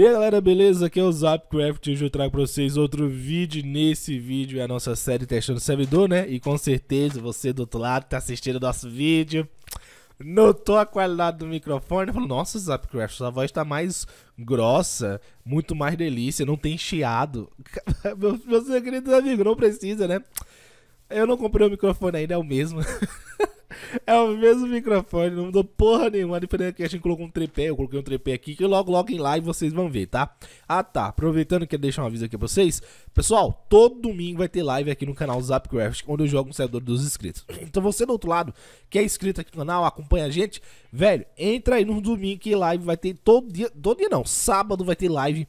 E aí galera, beleza? Aqui é o Zapcraft e hoje eu trago pra vocês outro vídeo. Nesse vídeo é a nossa série testando o servidor, né? E com certeza você do outro lado que tá assistindo o nosso vídeo notou a qualidade do microfone e falou: Nossa, Zapcraft, sua voz tá mais grossa, muito mais delícia, não tem chiado. meus, meus queridos amigos, não precisa, né? Eu não comprei o microfone ainda, é o mesmo. É o mesmo microfone, não mudou porra nenhuma. A diferença é que a gente colocou um tripé, eu coloquei um tripé aqui, que logo logo em live vocês vão ver, tá? Ah tá, aproveitando que eu deixar um aviso aqui pra vocês. Pessoal, todo domingo vai ter live aqui no canal Zapcraft, onde eu jogo um servidor dos inscritos. Então você do outro lado, que é inscrito aqui no canal, acompanha a gente, velho, entra aí no domingo que live vai ter todo dia, todo dia não, sábado vai ter live,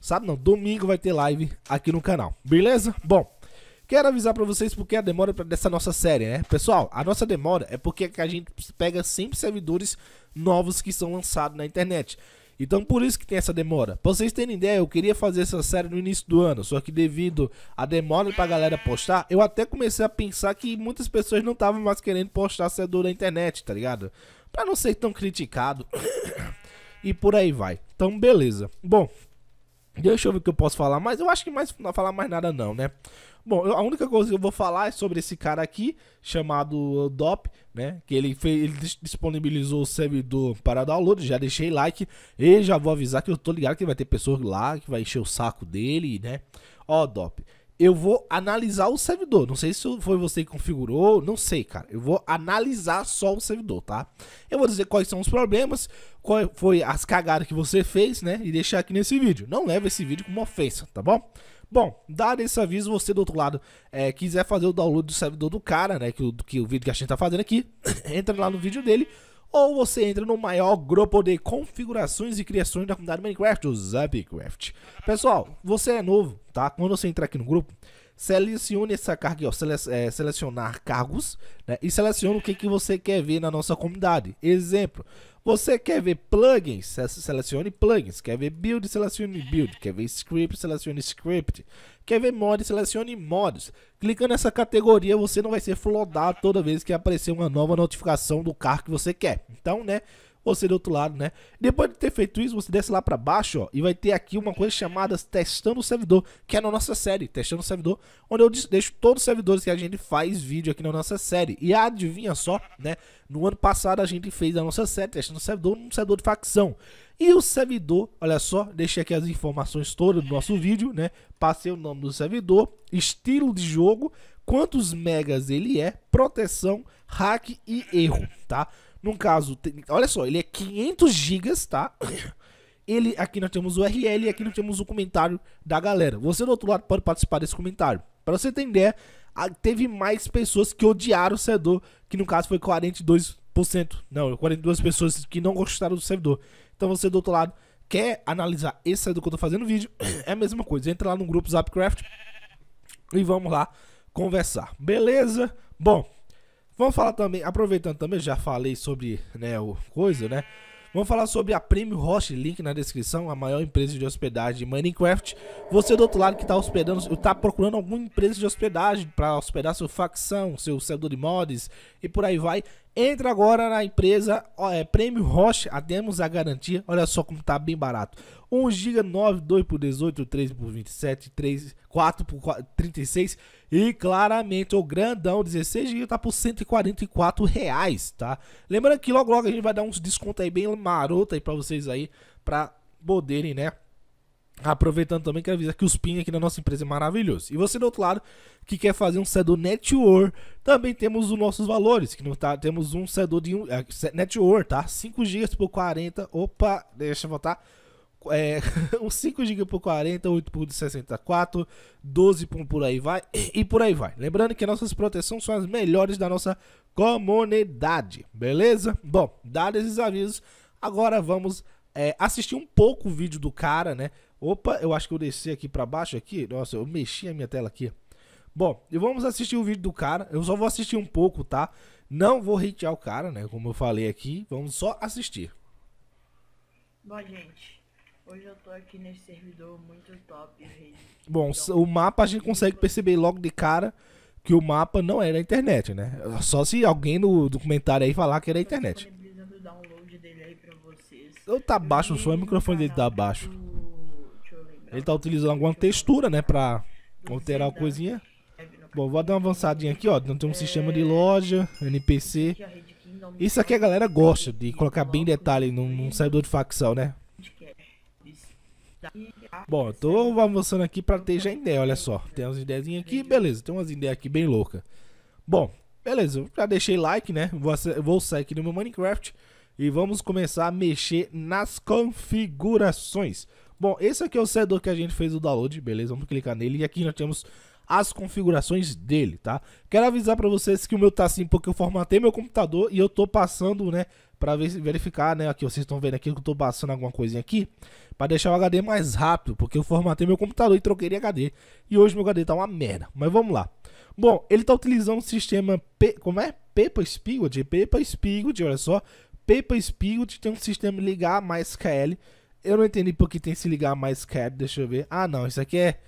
sábado não, domingo vai ter live aqui no canal, beleza? Bom... Quero avisar para vocês porque a demora dessa nossa série, né? Pessoal, a nossa demora é porque a gente pega sempre servidores novos que são lançados na internet. Então por isso que tem essa demora. Pra vocês terem ideia, eu queria fazer essa série no início do ano, só que devido à demora pra galera postar, eu até comecei a pensar que muitas pessoas não estavam mais querendo postar servidor na internet, tá ligado? Pra não ser tão criticado. e por aí vai. Então beleza. Bom, Deixa eu ver o que eu posso falar, mas eu acho que mais não falar mais nada não, né? Bom, eu, a única coisa que eu vou falar é sobre esse cara aqui, chamado Dop, né? Que ele, fez, ele disponibilizou o servidor para download, já deixei like e já vou avisar que eu tô ligado que vai ter pessoas lá que vai encher o saco dele, né? Ó, Dop, eu vou analisar o servidor. Não sei se foi você que configurou, não sei, cara. Eu vou analisar só o servidor, tá? Eu vou dizer quais são os problemas, qual foi as cagadas que você fez, né? E deixar aqui nesse vídeo. Não leva esse vídeo como ofensa, tá bom? Bom, dado esse aviso, você do outro lado é, quiser fazer o download do servidor do cara, né? Que, que o vídeo que a gente tá fazendo aqui, entra lá no vídeo dele ou você entra no maior grupo de configurações e criações da comunidade Minecraft, o Zapcraft. Pessoal, você é novo, tá? Quando você entrar aqui no grupo, selecione essa carga, ó, sele é, selecionar cargos, né? E selecione o que, que você quer ver na nossa comunidade. Exemplo, você quer ver plugins, selecione plugins. Quer ver build, selecione build. Quer ver script, selecione script. Quer ver mod, selecione mods. Clicando nessa categoria, você não vai ser flodado toda vez que aparecer uma nova notificação do carro que você quer. Então, né? você do outro lado, né? Depois de ter feito isso, você desce lá para baixo, ó, e vai ter aqui uma coisa chamada Testando o Servidor, que é na nossa série, Testando o Servidor, onde eu deixo todos os servidores que a gente faz vídeo aqui na nossa série. E adivinha só, né? No ano passado a gente fez a nossa série Testando o Servidor num servidor de facção. E o servidor, olha só, deixei aqui as informações todas do nosso vídeo, né? Passei o nome do servidor, estilo de jogo, quantos megas ele é, proteção, hack e erro, tá? Num caso, tem, olha só, ele é 500 gigas, tá? Ele, aqui nós temos o URL e aqui nós temos o comentário da galera. Você do outro lado pode participar desse comentário. Para você entender, teve mais pessoas que odiaram o servidor, que no caso foi 42%. Não, 42 pessoas que não gostaram do servidor. Então você do outro lado quer analisar esse servidor que eu tô fazendo vídeo, é a mesma coisa. Entra lá no grupo Zapcraft e vamos lá conversar. Beleza? Bom, Vamos falar também, aproveitando também, já falei sobre né, o coisa, né? Vamos falar sobre a Premium Host, link na descrição, a maior empresa de hospedagem de Minecraft. Você do outro lado que está hospedando, está procurando alguma empresa de hospedagem para hospedar sua facção, seu servidor de mods e por aí vai. Entra agora na empresa ó, é, Prêmio Roche, temos a garantia. Olha só como tá bem barato. 1 GB, 9, 2 por 18, 3 por 27, 3, 4 por 36 e claramente o grandão 16 GB tá por 144 reais, tá? Lembrando que logo logo a gente vai dar uns desconto aí bem maroto aí para vocês aí para poderem, né? Aproveitando também, quero avisar que os Spin aqui na nossa empresa é maravilhoso. E você do outro lado, que quer fazer um CEDO Network, também temos os nossos valores. que não tá, Temos um CEDO de um, é, Network, tá? 5 GB por 40. Opa, deixa eu voltar. É, um 5 GB por 40, 8 por 64, 12 por, por aí vai e, e por aí vai. Lembrando que nossas proteções são as melhores da nossa comunidade, beleza? Bom, dados esses avisos, agora vamos é, assistir um pouco o vídeo do cara, né? Opa, eu acho que eu desci aqui para baixo aqui. Nossa, eu mexi a minha tela aqui. Bom, e vamos assistir o vídeo do cara. Eu só vou assistir um pouco, tá? Não vou hatear o cara, né? Como eu falei aqui. Vamos só assistir. Bom, gente. Hoje eu tô aqui nesse servidor muito top. Gente. Bom, então, o mapa a gente consegue perceber logo de cara que o mapa não era é internet, né? Só se alguém no documentário aí falar que era é a internet. Eu tô o download dele aí pra vocês. Eu tá baixo o som, o é microfone dele tá baixo. Ele tá utilizando alguma textura, né, pra alterar a coisinha. Bom, vou dar uma avançadinha aqui, ó. Então tem um sistema de loja, NPC. Isso aqui a galera gosta de colocar bem detalhe num, num servidor de facção, né? Bom, eu tô avançando aqui pra ter já ideia, olha só. Tem umas ideias aqui, beleza. Tem umas ideias aqui bem louca. Bom, beleza. Eu já deixei like, né? Vou, vou sair aqui no meu Minecraft e vamos começar a mexer nas configurações. Bom, esse aqui é o servidor que a gente fez o download, beleza? Vamos clicar nele e aqui nós temos as configurações dele, tá? Quero avisar para vocês que o meu tá assim porque eu formatei meu computador e eu tô passando, né, para verificar, né, aqui vocês estão vendo aqui que eu tô passando alguma coisinha aqui para deixar o HD mais rápido, porque eu formatei meu computador e troquei de HD e hoje meu HD tá uma merda. Mas vamos lá. Bom, ele tá utilizando o sistema P, como é? Pepa Spigot, Pepa Spigot, olha só. Pepa Spigot tem um sistema ligar mais KL eu não entendi por que tem se ligar mais cap. deixa eu ver. Ah, não, isso aqui é.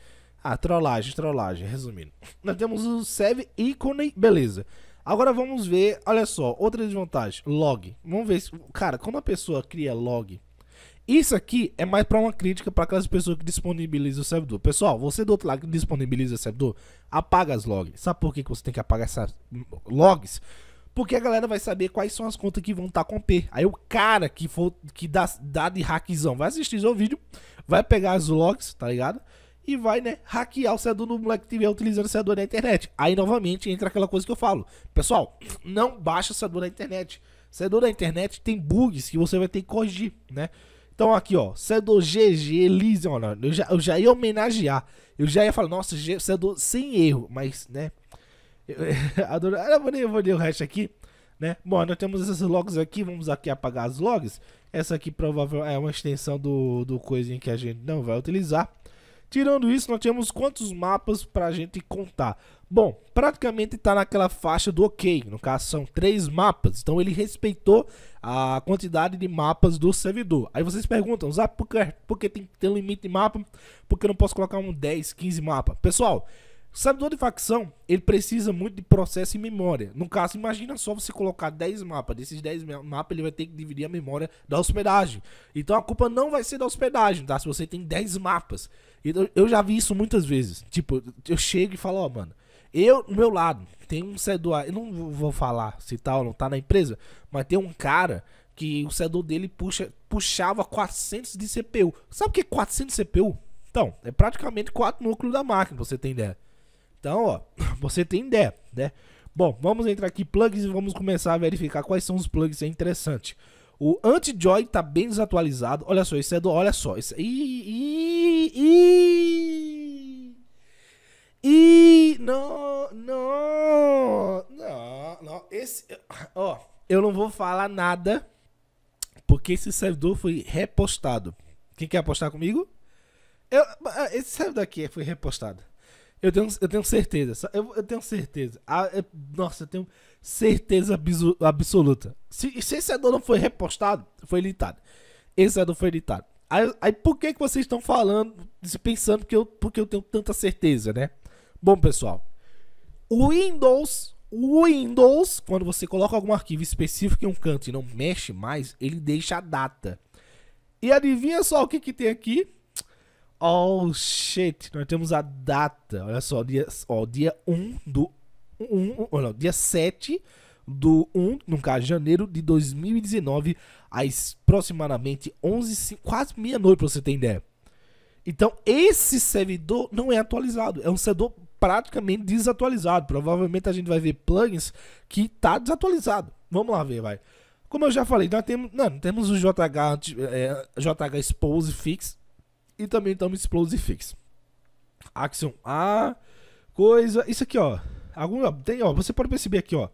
Ah, trollagem, trollagem, resumindo. Nós temos o Save Icone, beleza. Agora vamos ver, olha só, outra desvantagem, log. Vamos ver, se, cara, quando a pessoa cria log, isso aqui é mais para uma crítica para aquelas pessoas que disponibilizam o servidor. Pessoal, você do outro lado que disponibiliza o servidor, apaga as logs. Sabe por que, que você tem que apagar essas logs? Porque a galera vai saber quais são as contas que vão estar tá com P. Aí o cara que for que dá, dá de hackzão vai assistir o vídeo, vai pegar as logs, tá ligado? E vai, né, hackear o cedo do moleque que estiver utilizando o cedo na internet. Aí novamente entra aquela coisa que eu falo. Pessoal, não baixa o cedo na internet. Servidor da internet tem bugs que você vai ter que corrigir, né? Então aqui, ó, servidor GG Elysium, eu já, eu já ia homenagear. Eu já ia falar, nossa, servidor sem erro, mas, né, eu, adoro. Ah, vou ler, vou ler o resto aqui. Né? Bom, nós temos esses logs aqui, vamos aqui apagar os logs. Essa aqui provavelmente é uma extensão do, do coisinha que a gente não vai utilizar. Tirando isso, nós temos quantos mapas para a gente contar? Bom, praticamente está naquela faixa do ok, no caso são três mapas, então ele respeitou a quantidade de mapas do servidor. Aí vocês perguntam, Zap, por que, por que tem que ter limite de mapa? Porque eu não posso colocar um 10, 15 mapa? Pessoal, o servidor de facção, ele precisa muito de processo e memória. No caso, imagina só você colocar 10 mapas. Desses 10 mapas, ele vai ter que dividir a memória da hospedagem. Então a culpa não vai ser da hospedagem, tá? Se você tem 10 mapas. Eu, já vi isso muitas vezes. Tipo, eu chego e falo, ó, oh, mano, eu, no meu lado, tem um servidor. Eu não vou falar se tal tá ou não tá na empresa, mas tem um cara que o servidor dele puxa, puxava 400 de CPU. Sabe o que é 400 CPU? Então, é praticamente 4 núcleos da máquina, pra você tem ideia. Então, ó, você tem ideia, né? Bom, vamos entrar aqui plugs e vamos começar a verificar quais são os plugs é interessante. O anti-joy tá bem desatualizado. Olha só, isso é do, olha só, isso. E e não, não, não, não, esse, ó, eu não vou falar nada porque esse servidor foi repostado. Quem quer apostar comigo? Eu, ah, esse servidor aqui foi repostado. Eu tenho, eu tenho certeza. Eu, eu tenho certeza. Ah, eu, é, nossa, eu tenho certeza absoluta. Se, se esse não foi repostado, foi editado. Esse não foi editado. Aí, aí, por que, que vocês estão falando, pensando que eu, porque eu tenho tanta certeza, né? Bom, pessoal. O Windows, o Windows, quando você coloca algum arquivo específico em um canto e não mexe mais, ele deixa a data. E adivinha só o que, que tem aqui? Oh shit, nós temos a data. Olha só, dia, ó, dia 1 do. um, oh, não, dia 7 do 1, no caso, janeiro de 2019, às aproximadamente 11, quase meia-noite, pra você ter ideia. Então, esse servidor não é atualizado, é um servidor praticamente desatualizado. Provavelmente a gente vai ver plugins que tá desatualizado. Vamos lá ver, vai. Como eu já falei, nós temos, não, temos o JH, é, JH Expose Fix, e também estamos Explosive Fix. Action A, coisa. Isso aqui, ó. algum tem, ó, você pode perceber aqui, ó.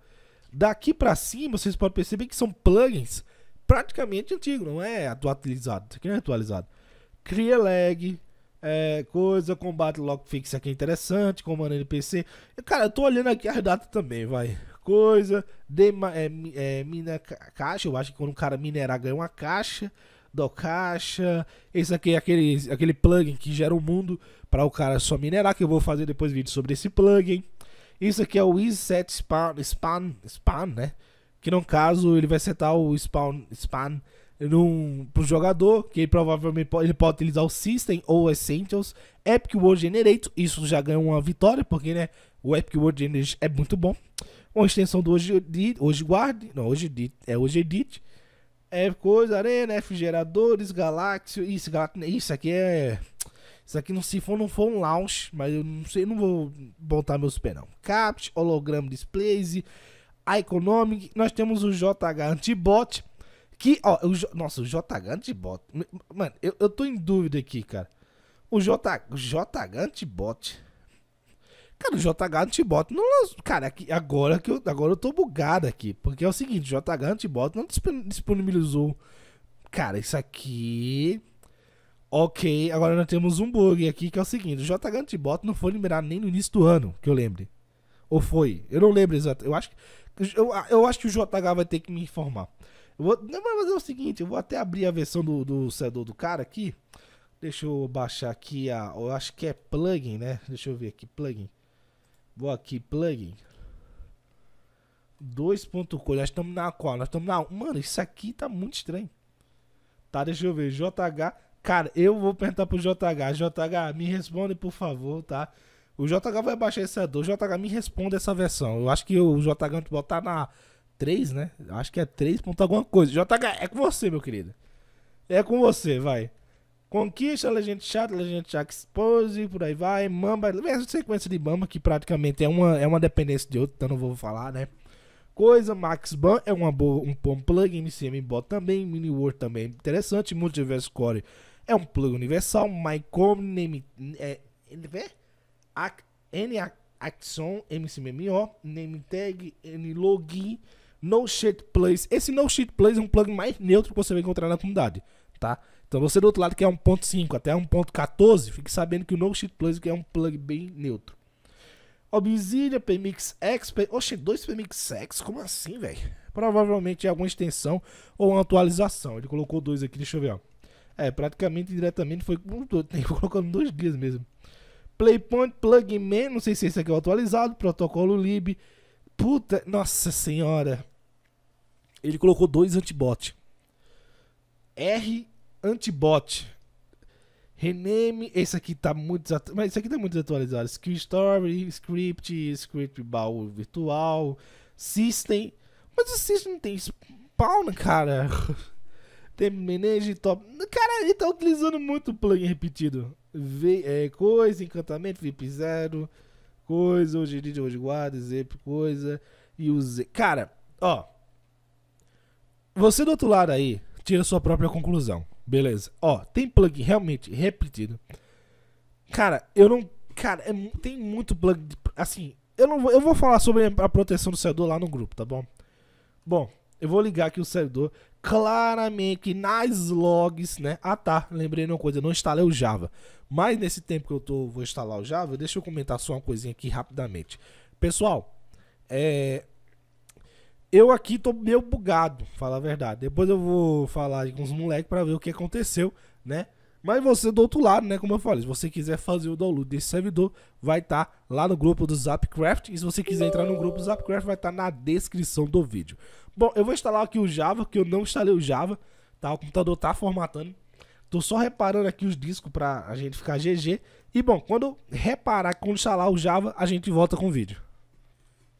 Daqui para cima, vocês podem perceber que são plugins praticamente antigos, não é atualizado. Isso aqui não é atualizado. Cria lag, é, coisa, combate lock fix aqui é interessante, comando NPC. Cara, eu tô olhando aqui as datas também, vai. Coisa, de, é, é, mina caixa, eu acho que quando um cara minerar ganha uma caixa do caixa. Esse aqui é aquele, aquele plugin que gera o um mundo para o cara só minerar, que eu vou fazer depois vídeo sobre esse plugin. Isso aqui é o isSet spawn, spawn, spawn, né? Que no caso ele vai setar o spawn, spawn para o jogador, que ele provavelmente pode, ele pode utilizar o System ou Essentials, Epic World Generator, isso já ganhou uma vitória, porque né, o Epic World Generator é muito bom. Uma extensão do Hoje, de hoje Guard, não, hoje, é Hoje Edit, é coisa, arena, refrigeradores, galáxia. Isso, galáxia. Isso aqui é. Isso aqui não se for, não for um launch, mas eu não sei, não vou botar meus pés não. Capt, Hologram Displays, a economic, nós temos o JH Antibot, que, ó, o, nossa, o JH Antibot, mano, eu, eu tô em dúvida aqui, cara. O J, JH Antibot, Cara, o JH Antiboto não lançou. Cara, aqui, agora, que eu, agora eu tô bugado aqui. Porque é o seguinte, o JH Antiboto não disponibilizou. Cara, isso aqui. Ok, agora nós temos um bug aqui que é o seguinte: o JH Antiboto não foi liberado nem no início do ano, que eu lembre. Ou foi? Eu não lembro exato. Eu acho, eu, eu acho que o JH vai ter que me informar. Eu vou, não, mas fazer é o seguinte: eu vou até abrir a versão do, do servidor do cara aqui. Deixa eu baixar aqui a. Eu acho que é plugin, né? Deixa eu ver aqui, plugin. Vou aqui, plugin. 2.4. Nós estamos na qual? Nós estamos na. Mano, isso aqui tá muito estranho. Tá, deixa eu ver. JH. Cara, eu vou perguntar pro JH. JH, me responde, por favor, tá? O JH vai baixar essa dor. JH, me responde essa versão. Eu acho que o JH tu botar na 3, né? Eu acho que é 3. alguma coisa. JH, é com você, meu querido. É com você, vai. Conquista, Legend Chat, Legend Chat Expose, por aí vai, Mamba, mesma sequência de Mamba, que praticamente é uma, é uma dependência de outro, então não vou falar, né? Coisa, MaxBan é uma boa, um bom plug, MCM Bot também, Mini World também é interessante, Multiverse Core é um plug universal, MyCom, Name, é, N-Action, MCMMO, Name Tag, N-Log, No Shit Plays. Esse No Shit Plays é um plug mais neutro que você vai encontrar na comunidade tá? Então você do outro lado que é 1.5 até 1.14, fique sabendo que o novo Cheat Plus é um plug bem neutro. Obsidian, Pemix X, P... Oxe, dois Pemix X? Como assim, velho? Provavelmente é alguma extensão ou uma atualização. Ele colocou dois aqui, deixa eu ver, ó. É, praticamente diretamente foi tem colocando dois dias mesmo. Playpoint, Plugman, não sei se esse aqui é o atualizado, protocolo lib. Puta, nossa senhora. Ele colocou dois antibot. R Antibot. Rename, esse aqui tá muito mas esse aqui tá muito desatualizado. Skill Story, Script, Script baú Virtual, System. Mas o System tem spawn, cara. tem Manage Top. Cara, ele tá utilizando muito o plugin repetido. V, é, coisa, encantamento, VIP zero coisa, hoje de hoje guarda, zip, coisa. E o Z. Cara, ó. Você do outro lado aí, tira sua própria conclusão. Beleza. Ó, tem plug realmente repetido. Cara, eu não. Cara, é, tem muito plug. De, assim, eu não vou, eu vou falar sobre a proteção do servidor lá no grupo, tá bom? Bom, eu vou ligar aqui o servidor. Claramente nas logs, né? Ah tá, lembrei de uma coisa, eu não instalei o Java. Mas nesse tempo que eu tô, vou instalar o Java, deixa eu comentar só uma coisinha aqui rapidamente. Pessoal, é, eu aqui tô meio bugado, falar a verdade. Depois eu vou falar com os moleques para ver o que aconteceu, né? Mas você do outro lado, né? Como eu falei, se você quiser fazer o download desse servidor, vai estar tá lá no grupo do Zapcraft. E se você quiser entrar no grupo do Zapcraft, vai estar tá na descrição do vídeo. Bom, eu vou instalar aqui o Java, que eu não instalei o Java, tá? O computador tá formatando. Tô só reparando aqui os discos pra a gente ficar GG. E bom, quando reparar, quando instalar o Java, a gente volta com o vídeo.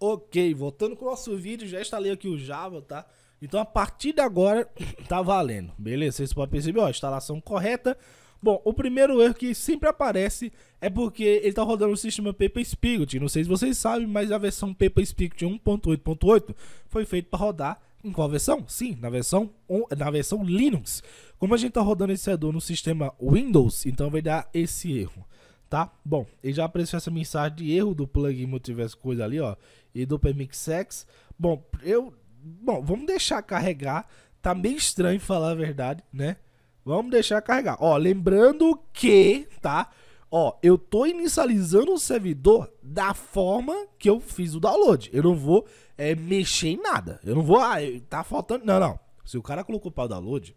Ok, voltando com o nosso vídeo, já instalei aqui o Java, tá? Então a partir de agora tá valendo, beleza? Vocês podem perceber, ó, instalação correta. Bom, o primeiro erro que sempre aparece é porque ele tá rodando o sistema Spigot. Não sei se vocês sabem, mas a versão Spigot 1.8.8 foi feita para rodar em qual versão? Sim, na versão, na versão Linux. Como a gente tá rodando esse servidor no sistema Windows, então vai dar esse erro tá? Bom, ele já apareceu essa mensagem de erro do plugin multiverso coisa ali, ó, e do PMXX. Bom, eu, bom, vamos deixar carregar. Tá meio estranho falar a verdade, né? Vamos deixar carregar. Ó, lembrando que, tá? Ó, eu tô inicializando o servidor da forma que eu fiz o download. Eu não vou é, mexer em nada. Eu não vou, ah, tá faltando. Não, não. Se o cara colocou para o download,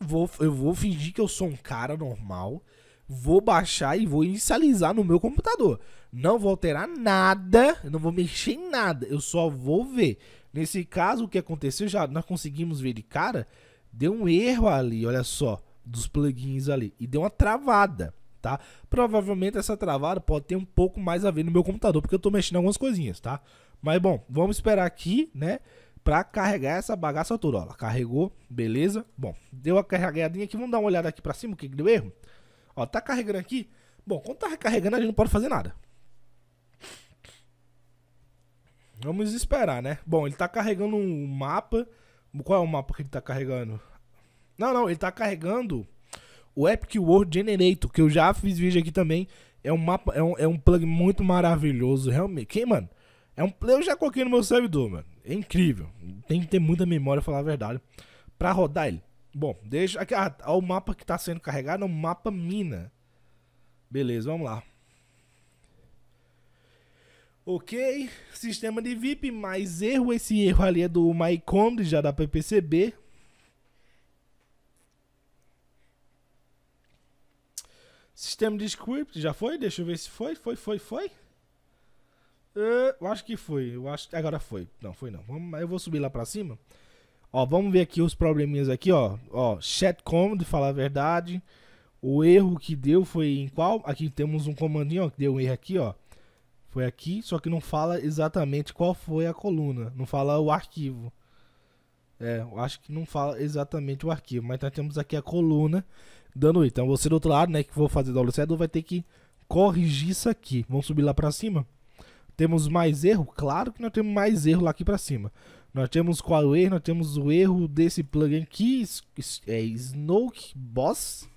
vou, eu vou fingir que eu sou um cara normal vou baixar e vou inicializar no meu computador. Não vou alterar nada, não vou mexer em nada, eu só vou ver. Nesse caso, o que aconteceu, já nós conseguimos ver de cara, deu um erro ali, olha só, dos plugins ali, e deu uma travada, tá? Provavelmente essa travada pode ter um pouco mais a ver no meu computador, porque eu tô mexendo algumas coisinhas, tá? Mas bom, vamos esperar aqui, né? Pra carregar essa bagaça toda, ó, carregou, beleza? Bom, deu a carregadinha aqui, vamos dar uma olhada aqui pra cima, o que, que deu erro? Ó, tá carregando aqui. Bom, quando tá recarregando, a gente não pode fazer nada. Vamos esperar, né? Bom, ele tá carregando um mapa. Qual é o mapa que ele tá carregando? Não, não, ele tá carregando o Epic World Generator, que eu já fiz vídeo aqui também. É um mapa, é um, é um plug muito maravilhoso, realmente. Quem, mano? É um play eu já coloquei no meu servidor, mano. É incrível. Tem que ter muita memória, falar a verdade, pra rodar ele. Bom, deixa. Aqui, ah, o mapa que está sendo carregado é o mapa mina. Beleza, vamos lá. Ok, sistema de VIP, mais erro. Esse erro ali é do MyComd, já dá para perceber. Sistema de script, já foi? Deixa eu ver se foi. Foi, foi, foi. Uh, eu acho que foi. Eu acho... Agora foi. Não, foi não. Vamos... Eu vou subir lá para cima. Ó, vamos ver aqui os probleminhas aqui, ó. Ó, chat command, falar a verdade. O erro que deu foi em qual? Aqui temos um comandinho, ó, que deu um erro aqui, ó. Foi aqui, só que não fala exatamente qual foi a coluna. Não fala o arquivo. É, eu acho que não fala exatamente o arquivo. Mas nós temos aqui a coluna dando Então você do outro lado, né, que for fazer do Shadow, vai ter que corrigir isso aqui. Vamos subir lá pra cima? Temos mais erro? Claro que nós temos mais erro lá aqui pra cima. Nós temos qual erro? Nós temos o erro desse plugin aqui, é Snoke Boss.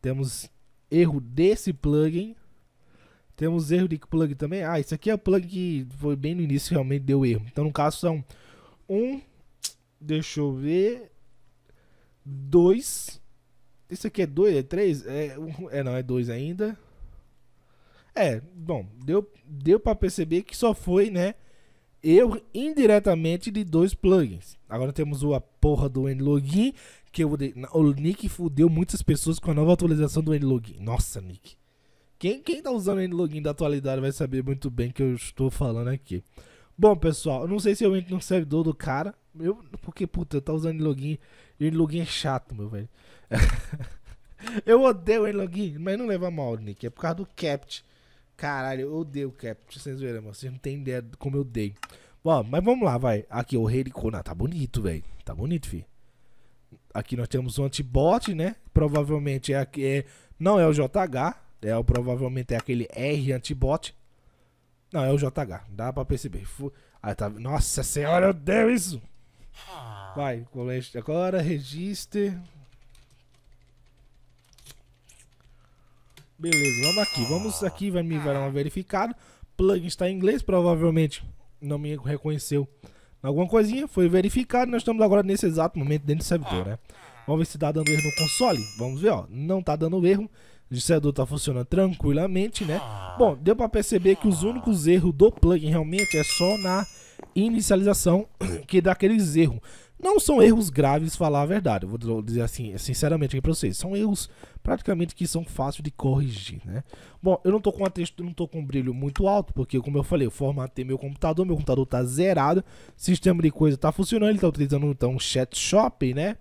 Temos erro desse plugin. Temos erro de plug também. Ah, isso aqui é o plug que foi bem no início realmente deu erro. Então, no caso, são um, deixa eu ver, dois. Isso aqui é dois, é três? É, um, é não, é dois ainda. É, bom, deu, deu para perceber que só foi, né? eu indiretamente de dois plugins. Agora temos a porra do endlogin, que eu, o Nick fudeu muitas pessoas com a nova atualização do endlogin. Nossa, Nick. Quem, quem tá usando o endlogin da atualidade vai saber muito bem que eu estou falando aqui. Bom, pessoal, eu não sei se eu entro no servidor do cara. Eu, porque, puta, tô tá usando endlogin. Endlogin é chato, meu velho. eu odeio endlogin, mas não leva mal, Nick. É por causa do capt Caralho, eu odeio Capture, vocês zoeira, mano. Vocês não tem ideia de como eu odeio. Bom, mas vamos lá, vai. Aqui, o Rei Conan. Tá bonito, velho. Tá bonito, fi. Aqui nós temos um antibot, né? Provavelmente é, é não é o JH. É, provavelmente é aquele R antibot. Não, é o JH. Dá pra perceber. Fu ah, tá... Nossa senhora, eu odeio isso! Ah. Vai, colete agora, register. Beleza, vamos aqui. Vamos ah, aqui, vai me dar uma verificada. Plugin está em inglês, provavelmente não me reconheceu alguma coisinha. Foi verificado, nós estamos agora nesse exato momento dentro do servidor, né? Vamos ver se está dando erro no console. Vamos ver, ó. Não está dando erro. O servidor está funcionando tranquilamente, né? Ah. Bom, deu para perceber que os únicos erros do plugin realmente é só na inicialização que dá aqueles erros. Não são erros graves, falar a verdade. Eu vou dizer assim, sinceramente aqui pra vocês. São erros praticamente que são fáceis de corrigir, né? Bom, eu não tô com a texto, não tô com um brilho muito alto, porque como eu falei, eu formatei meu computador, meu computador tá zerado, sistema de coisa tá funcionando, ele tá utilizando então um chat shop, né?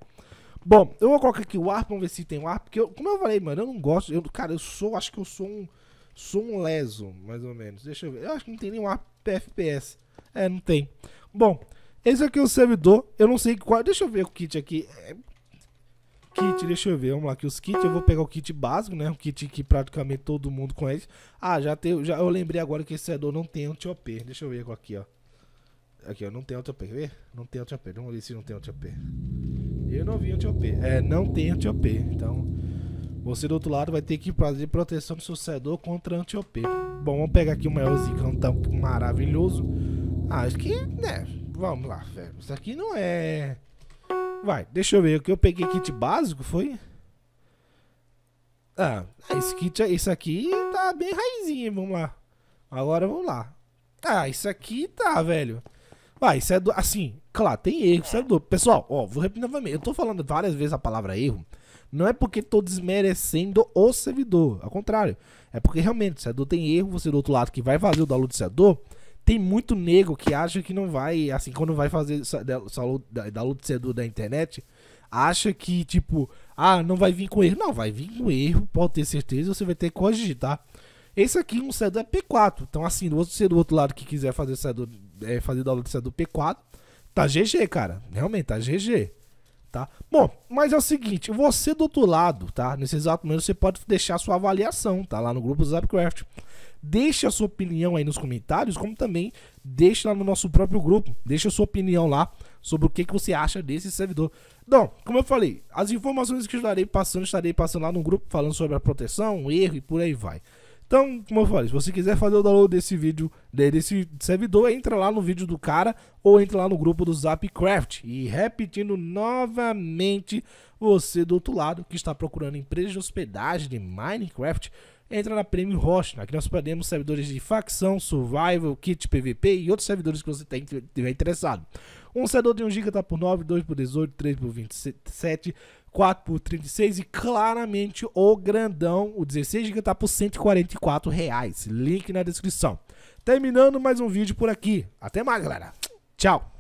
Bom, eu vou colocar aqui o ARP, vamos ver se tem o ARP, porque eu, como eu falei, mano, eu não gosto, eu, cara, eu sou, acho que eu sou um, sou um leso, mais ou menos, deixa eu ver, eu acho que não tem nenhum ARP FPS, é, não tem. Bom, esse aqui é o servidor. Eu não sei qual. Deixa eu ver o kit aqui. É, kit, deixa eu ver. Vamos lá, aqui os kits. Eu vou pegar o kit básico, né? O kit que praticamente todo mundo conhece. Ah, já tem. Já, eu lembrei agora que esse servidor não tem anti-OP. Deixa eu ver aqui, ó. Aqui, ó. Não tem anti-OP. Vê? Não tem anti-OP. Vamos ver se não tem anti-OP. Eu não vi anti-OP. É, não tem anti-OP. Então, você do outro lado vai ter que fazer proteção do seu servidor contra anti-OP. Bom, vamos pegar aqui o maior zicão é tão maravilhoso. Ah, acho que, né? Vamos lá, velho. Isso aqui não é. Vai, deixa eu ver. O que eu peguei kit básico foi. Ah, ah esse kit, isso aqui tá bem raizinho, vamos lá. Agora vamos lá. Ah, isso aqui tá, velho. Vai, isso é do. Assim, claro, tem erro, isso é do. Pessoal, ó, vou repetir novamente. Eu tô falando várias vezes a palavra erro. Não é porque tô desmerecendo o servidor. Ao contrário. É porque realmente o servidor tem erro, você do outro lado que vai fazer o download do servidor tem muito nego que acha que não vai, assim, quando vai fazer download da, luta da, da internet, acha que, tipo, ah, não vai vir com erro. Não, vai vir com erro, pode ter certeza, você vai ter que corrigir, tá? Esse aqui, um cedo é P4. Então, assim, do outro, do outro lado que quiser fazer cedo, é, fazer luta cedo P4, tá GG, cara. Realmente, tá GG. Tá? Bom, mas é o seguinte, você do outro lado, tá? Nesse exato momento, você pode deixar sua avaliação, tá? Lá no grupo Zapcraft. Deixe a sua opinião aí nos comentários, como também deixe lá no nosso próprio grupo. Deixe a sua opinião lá sobre o que, que você acha desse servidor. Então, como eu falei, as informações que eu estarei passando, estarei passando lá no grupo falando sobre a proteção, erro e por aí vai. Então, como eu falei, se você quiser fazer o download desse vídeo, né, desse servidor, entra lá no vídeo do cara ou entra lá no grupo do Zapcraft. E repetindo novamente, você do outro lado que está procurando empresas de hospedagem de Minecraft, entra na Premium Host. Aqui nós perdemos servidores de facção, survival, kit PVP e outros servidores que você estiver interessado. Um servidor de 1 GB está por 9, 2 por 18, 3 por 27, 4 por 36 e claramente o grandão, o 16 GB está por 144 reais. Link na descrição. Terminando mais um vídeo por aqui. Até mais, galera. Tchau.